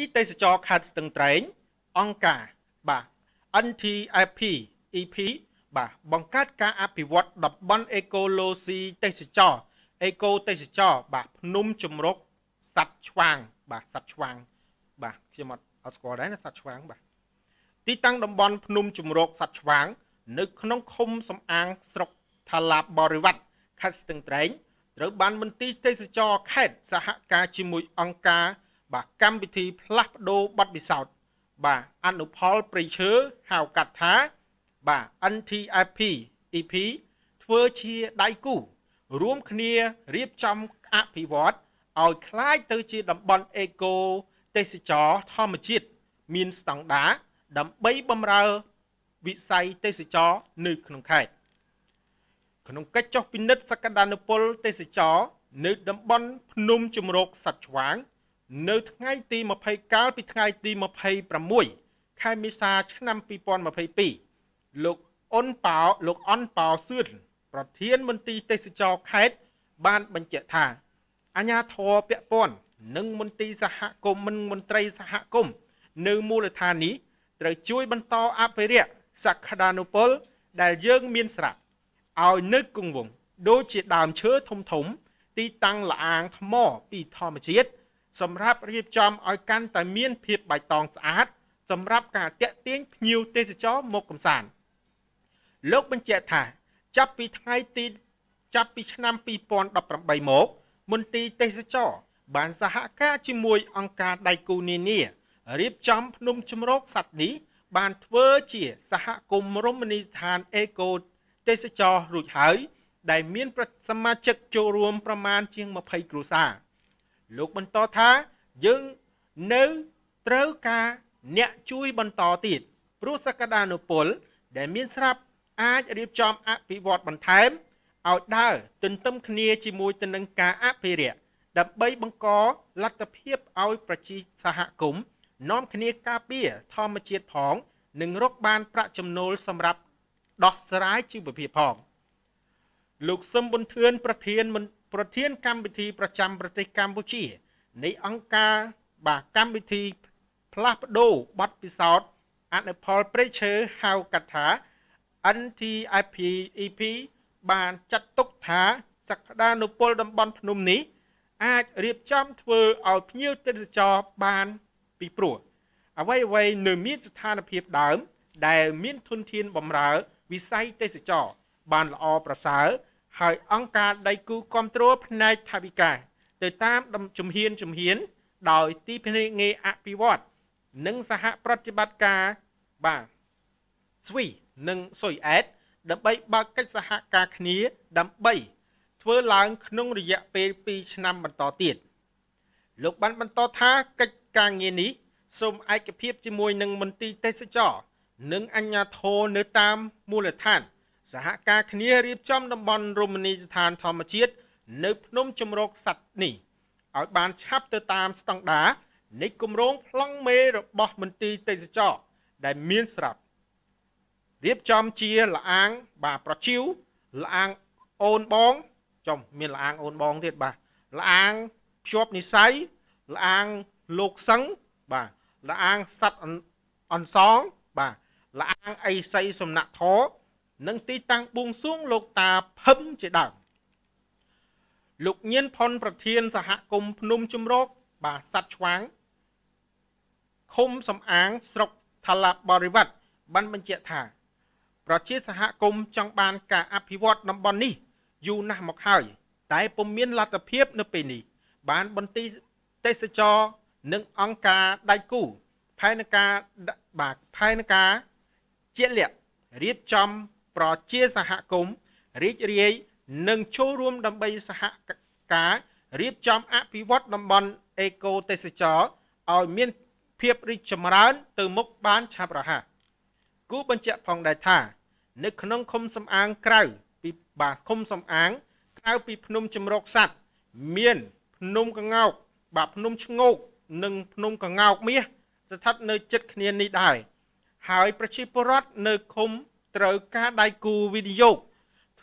ទីទេសចរខេត្តស្ទឹងត្រែងអង្គការបាទ NTFP EP បាទបង្កើតការ អភិវឌ្ឍតំបន់អេកូឡូស៊ីទេសចរអេកូទេសចរបាទភ្នំជំរុកសัตว์ឆ្វាងបាទសัตว์ឆ្វាងបាទខ្ញុំអត់អត់ស្គាល់ដែរណាសัตว์ឆ្វាងបាទទីតាំងតំបន់ ភ្នំជំរកសត្វឆ្វាងនៅ ក្នុងឃុំ សំអាងស្រុកថាឡាបរិវត្តខេត្តស្ទឹងត្រែងត្រូវបានមន្ទីរទេសចរខេត្តសហការជាមួយអង្គការបាទកម្មវិធីផ្លាស់ប្ដូរប័ណ្ណពិសោធន៍បាទអនុផលព្រៃឈើហៅកាត់ថាបាទ NTFP EP ធ្វើជាដៃគូ រួមគ្នារៀបចំអភិវឌ្ឍឲ្យคล้ายទៅជាតំបន់អេកូទេសចរធម្មជាតិមានស្តង់ដារដើម្បីបំរើ វិស័យទេសចរនៅក្នុងខេត្តក្នុងកិច្ចចុះពិនិត្យសក្តានុពល ទេសចរ នៅតំបន់ភ្នំជំរកសត្វឆ្វាងនៅថ្ងៃទី20កាលពីថ្ងៃទី26ខែមេសាឆ្នាំ2022លោកអ៊ុនប៉ោលោកអ៊ុនប៉ោសឿនប្រធានមន្ទីរទេសចរខេត្តបានបញ្ជាក់ថាអាញាធរពពន់និងមន្ទីរសហគមន៍មិនមន្ត្រីសហគមន៍នៅមូលដ្ឋាននេះត្រូវជួយបន្តអភិរក្សសក្តានុពល ដែលយើងមានស្រាប់ឲ្យនៅគង់វង្សដូចជាដើមឈើធំធំ ទីតាំងលអាងថ្មពីធម្មជាតិសម្រាប់រៀបចំឲ្យកាន់តែមាន ភាពបៃតងស្អាត សម្រាប់ការតាក់ទាញភ្ញៀវទេសចរមកកម្សាន្តលោកបញ្ជាក់ថា ចាប់ពីថ្ងៃទីចាប់ពីឆ្នាំ2018មកមន្ទីរទេសចរបានសហការជាមួយ អង្គការដៃគូនានារៀបចំភ្នំជំរកសត្វនេះ បានធ្វើជា សហគមន៍រមណីយដ្ឋានអេកូទេសចររួចហើយដែលមានសមាជិកចូលរួមប្រមាណជាង20គ្រួសារ។លោកបន្តថាយើងនៅត្រូវការអ្នកជួយបន្តទៀតព្រោះសក្តានុពល ដែល មានស្រាប់អាចរៀបចំអភិវឌ្ឍបន្ថែមឲ្យដើរទន្ទឹមគ្នាជាមួយទៅនឹងការអភិរក្សដើម្បីបង្កលទ្ធភាពឲ្យប្រជាសហគមន៍នាំគ្នាការពារធម្មជាតិផងនិងរកបាន ប្រាក់ចំណូលសម្រាប់ដោះស្រាយជីវភាពផងលោកសឹមប៊ុនធឿនប្រធានមន្ប្រធានកម្មវិធីប្រចាំប្រទេសកម្ពុជា នៃអង្គការបាទកម្មវិធីផ្លាស់ប្ដូរប័ណ្ណពិសោធន៍អនុផលព្រៃឈើហៅកាត់ថា NTIPEP បានចាត់ទុកថាសក្តានុពលតំបន់ ភ្នំនេះ អាចរៀបចំធ្វើឲ្យភ្ញៀវទេសចរបានពីព្រោះអ្វីអ្វីនៅមានស្ថានភាពដើម ដែលមានធនធានបំរើ វិស័យទេសចរបានល្អប្រសើរហើយអង្គការដៃគូគ្រប់គ្រងផ្នែកថាវិការ ទៅតាមជំហានជំហាន ដោយទីភ្នាក់ងារអភិវឌ្ឍនិងសហប្រតិបត្តិការបាទស្វីនិងសុយអែតដើម្បីបើកកិច្ចសហការគ្នា ដើម្បី ធ្វើឡើងក្នុងរយៈពេល2ឆ្នាំបន្តទៀតលោកបានបន្តថាកិច្ចការងារនេះសូមឯកភាពជាមួយនឹងមន្ទីរទេសចរនិងអាជ្ញាធរនៅតាមមូលដ្ឋានសហការគ្នារៀបចំតំបន់រមណីយដ្ឋានធម្មជាតិនៅភ្នំជំរកសត្វនេះឲ្យបានឆាប់ទៅតាមស្តង់ដារនៃគម្រោងប្លង់មេរបស់មន្ទីរទេសចរដែលមានស្រាប់រៀបចំជាលអាងបាទប្រជិវលអាងអូនបងចំមានលអាងអូនបងទៀតបាទលអាងភ្ជាប់និស័យលអាងលោកសឹងបាទលអាងសัตว์អនសងបាទលអាងអីស័យសំណាក់ធរនិងទីតាំងបួងសួងលោកតាភឹមជាដើមលោកញៀនផុនប្រធាន សហគមន៍ភ្នំជំរកបាសັດឆ្វាងឃុំសំអាងស្រុកថាឡាបរិវត្តបានបញ្ជាក់ថា ប្រជាសហគមន៍ចង់បានការអភិវឌ្ឍតំបន់នេះយូរណាស់មកហើយតែពុំមានលទ្ធភាពនៅពេលនេះបានបន្ទីទេសចរនិងអង្គការដៃគូផែនការបាទផែនការជាលក្ខរៀបចំប្រជាសហគមន៍រីករាយនិងចូលរួមដើម្បីសហការរៀបចំអភិវឌ្ឍតំបន់អេកូទេសចរឲ្យមាន ភាពរីកចម្រើនទៅមុខបានឆាប់រហ័សគូបញ្ជាក់ផងដែរថា នៅក្នុងឃុំសំអាងក្រៅពីបាទឃុំសំអាងក្រៅពីភ្នំចម្រោកសัตว์មាន ភ្នំកងោក បាទភ្នំឈ្ងោកនិងភ្នំកងោក មាសស្ថិតនៅជិតគ្នានេះដែរហើយប្រជាពលរដ្ឋនៅឃុំត្រូវការដៃគូវិនិយោគ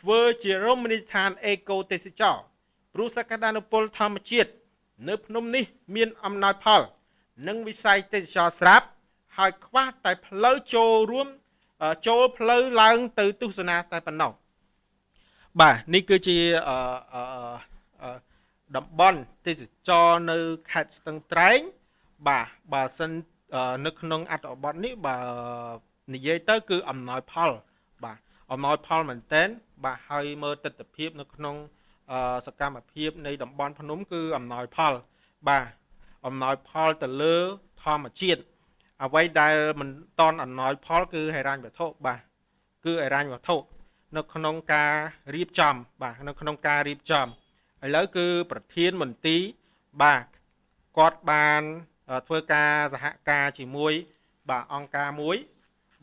ធ្វើជារមណីយដ្ឋានអេកូទេសចរព្រោះសក្តានុពលធម្មជាតិនៅភ្នំនេះមានអំណោយផលនិងវិស័យទេសចរស្រាប់ ហើយខ្វះតែផ្លូវចូលរួមចូលផ្លូវឡើងទៅទស្សនាតែប៉ុណ្ណោះបាទនេះគឺជាអឺតំបន់ទេសចរនៅខេត្តស្ទឹងត្រែង បាទបើសិននៅក្នុងអត្ថបទនេះបើនិយាយទៅ គឺអំណោយផល បាទអំណោយផលមែនតែនបាទហើយមើលទស្សនវិជ្ជានៅក្នុងសកម្មភាពនៃតំបន់ភ្នំគឺអំណោយផលបាទអំណោយផលទៅលើធម្មជាតិអ្វីដែលមិនតន់អំណោយផលគឺហិរញ្ញវត្ថុបាទគឺហិរញ្ញវត្ថុនៅក្នុងការរៀបចំបាទនៅក្នុងការរៀបចំឥឡូវគឺប្រធានមន្ទីរបាទគាត់បានធ្វើការសហការជាមួយបាទអង្គការមួយ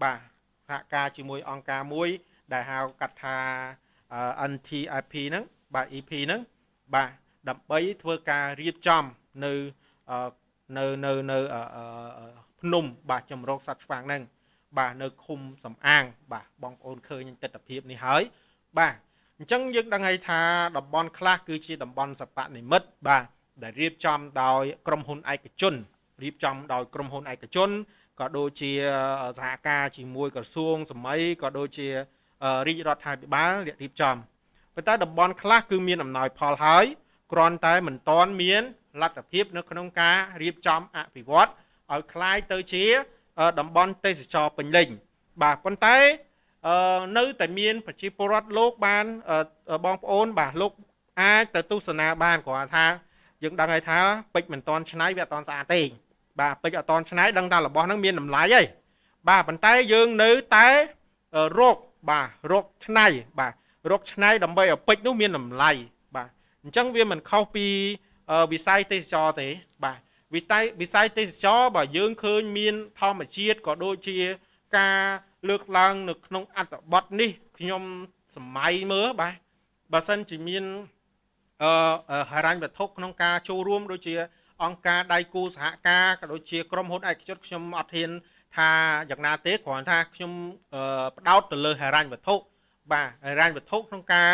បាទសហការជាមួយអង្គការមួយដែលហៅកាត់ថា NTIP ហ្នឹងបាទ EP ហ្នឹងបាទដើម្បីធ្វើការរៀបចំនៅនៅនៅនៅភ្នំបាទចម្រោកសត្វឆ្វាងហ្នឹងបាទនៅឃុំសំអាង បាទបងប្អូនឃើញទស្សនវិជ្ជានេះហើយបាទអញ្ចឹងយើងដឹងហើយថាតំបន់ខ្លះគឺជាតំបន់សពនិមិត្តបាទដែលរៀបចំដោយក្រុមហ៊ុនឯកជនរៀបចំដោយក្រុមហ៊ុនឯកជនក៏ដូចជាសហការជាមួយក្រសួង សម័យក៏ដូចជារាជរដ្ឋាភិបាលរៀបចំប៉ុន្តែតំបន់ខ្លះគឺមានអំណោយផលហើយគ្រាន់តែមិនទាន់មានលទ្ធភាពនៅក្នុងការរៀបចំអភិវឌ្ឍឲ្យคล้ายទៅជាតំបន់ទេសចរពេញលេញបាទប៉ុន្តែនៅតែមាន ប្រជាពលរដ្ឋលោកបានបងប្អូន បាទលោក អាចទៅទស្សនាបានគ្រាន់ថា យើងដឹងហើយថាពេជ្រមិនតាន់ឆ្នៃវាអត់តាន់ស្អាតទេបាទពេជ្រអត់តនឆ្នៃដឹងថារបស់ហ្នឹងមានតម្លៃហើយបាទប៉ុន្តែយើងនៅតែរកបាទរកឆ្នៃបាទរកឆ្នៃដើម្បីឲ្យពេជ្រនោះមានតម្លៃបាទអញ្ចឹងវាមិនខុសពីវិស័យទេសចរទេបាទវិស័យវិស័យទេសចរបើយើងឃើញមាន ធម្មជាតិក៏ដូចជា ការលើកឡើង នៅក្នុងអត្តបទនេះ ខ្ញុំសម័យមើលបាទបើសិនជាមានអឺហិរញ្ញវត្ថុក្នុងការចូលរួមដូចជាអង្គការដៃគូសហការក៏ដូចជាក្រុមហ៊ុនឯកជនខ្ញុំអត់ហ៊ានថាយ៉ាងណាទេគ្រាន់ថាខ្ញុំបដោតទៅលើហិរញ្ញវត្ថុបាទហិរញ្ញវត្ថុក្នុងការ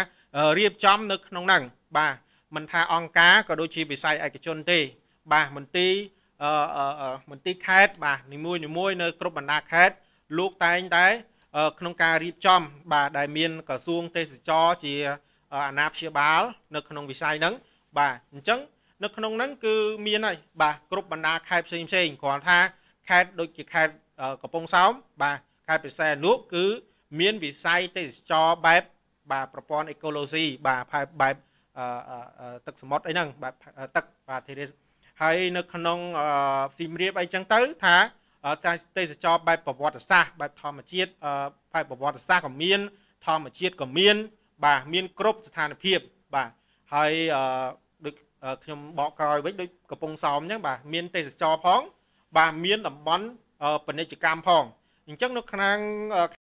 រៀបចំ នៅក្នុងហ្នឹងបាទមិនថាអង្គការក៏ដូចជាវិស័យឯកជនទេបាទមន្ទីរមន្ទីរខេត្តបាទនីមួយនីមួយនៅគ្រប់បណ្ដាខេត្តលោកតែងតែក្នុងការរៀបចំបាទដែលមានក្រសួងទេសចរជាអាណាព្យាបាលនៅក្នុងវិស័យហ្នឹងបាទអញ្ចឹងនៅក្នុងហ្នឹងគឺមានហើយបាទគ្រប់បណ្ដាខេត្តផ្សេងផ្សេងគ្រាន់ថាខេត្តដូចជាខេត្តកំពង់សោមបាទខេត្តពិសេសនោះគឺមានវិស័យទេសចរបែបបាទប្រព័ន្ធអេកូឡូស៊ីបាទបែបបែបទឹកសមុទ្រអីហ្នឹងបែបទឹកបាទធារាហើយនៅក្នុងស៊ីមរៀបអីចឹងទៅថាទេសចរបែបប្រវត្តិសាស្ត្របែបធម្មជាតិបែបប្រវត្តិសាស្ត្រក៏មានធម្មជាតិក៏មានបាទមានគ្រប់ស្ថានភាពបាទហើយអឺខ្ញុំបកក្រោយវិញដូចកំពង់សោមអញ្ចឹងបាទមានទេសចរផង បាទមានតំបន់ពាណិជ្ជកម្មផងអញ្ចឹងនៅខាង